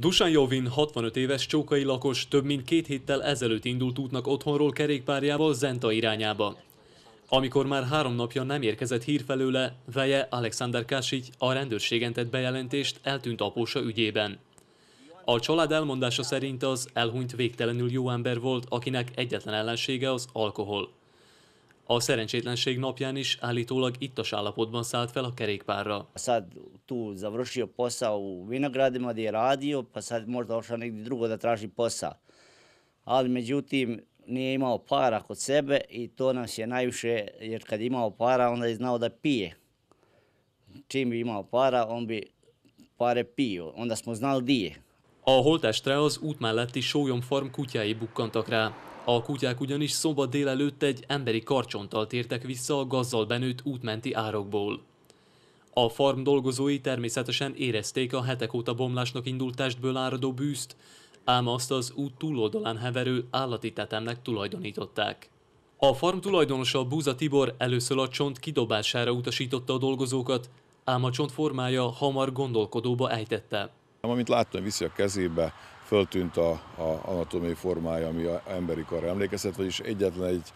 Dusan Jovin, 65 éves csókai lakos, több mint két héttel ezelőtt indult útnak otthonról kerékpárjával Zenta irányába. Amikor már három napja nem érkezett hír felőle, veje Alexander Kásic a rendőrségen tett bejelentést eltűnt apósa ügyében. A család elmondása szerint az elhunyt végtelenül jó ember volt, akinek egyetlen ellensége az alkohol. A szerencsétlenség napján is állítólag ittos állapotban szállt fel a kerékpárra. Szad tu završio posao u vinogradima gdje je radio, pa sad možda ošao negdje drugo da traži posao. Ali međutim, nije imao para kod sebe i to nas je najviše, jer kad imao para, onda je znao da pije. Čim bi imao para, on bi pare pio, onda smo znali gdje je. A holtestre az út melletti Sólyom Farm kutyái bukkantak rá. A kutyák ugyanis szoba délelőtt egy emberi karcsonttal tértek vissza a gazzal benőtt útmenti árokból. A farm dolgozói természetesen érezték a hetek óta bomlásnak indult testből áradó bűzt, ám azt az út túloldalán heverő állati tetemnek tulajdonították. A farm tulajdonosa Búza Tibor először a csont kidobására utasította a dolgozókat, ám a csont formája hamar gondolkodóba ejtette. Amint láttam, viszi a kezébe, föltűnt a, a anatómiai formája, ami a emberi karra emlékezett, vagyis egyetlen egy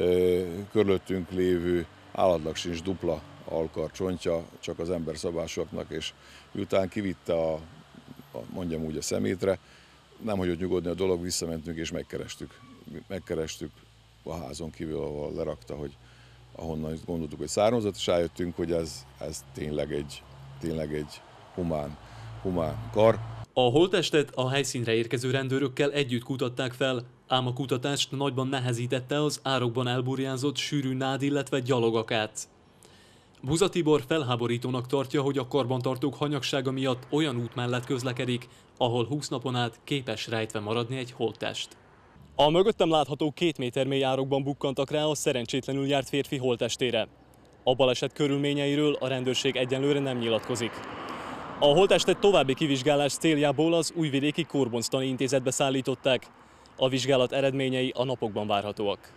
e, körülöttünk lévő állatnak sincs dupla alkarcsontja, csak az ember szabásoknak, és miután kivitte a, a mondjam úgy a szemétre, nem hagyott nyugodni a dolog, visszamentünk és megkerestük. Megkerestük a házon kívül, ahol lerakta, hogy ahonnan gondoltuk, hogy származott, és rájöttünk, hogy ez, ez tényleg egy, tényleg egy humán humán kar. A holttestet a helyszínre érkező rendőrökkel együtt kutatták fel, ám a kutatást nagyban nehezítette az árokban elburjánzott sűrű nád, illetve gyalogakát. Buza Tibor felháborítónak tartja, hogy a karbantartók hanyagsága miatt olyan út mellett közlekedik, ahol 20 napon át képes rejtve maradni egy holttest. A mögöttem látható két méter mély árokban bukkantak rá a szerencsétlenül járt férfi holttestére. A baleset körülményeiről a rendőrség egyenlőre nem nyilatkozik. A holtestet további kivizsgálás céljából az Újvidéki Korbonctani Intézetbe szállították. A vizsgálat eredményei a napokban várhatóak.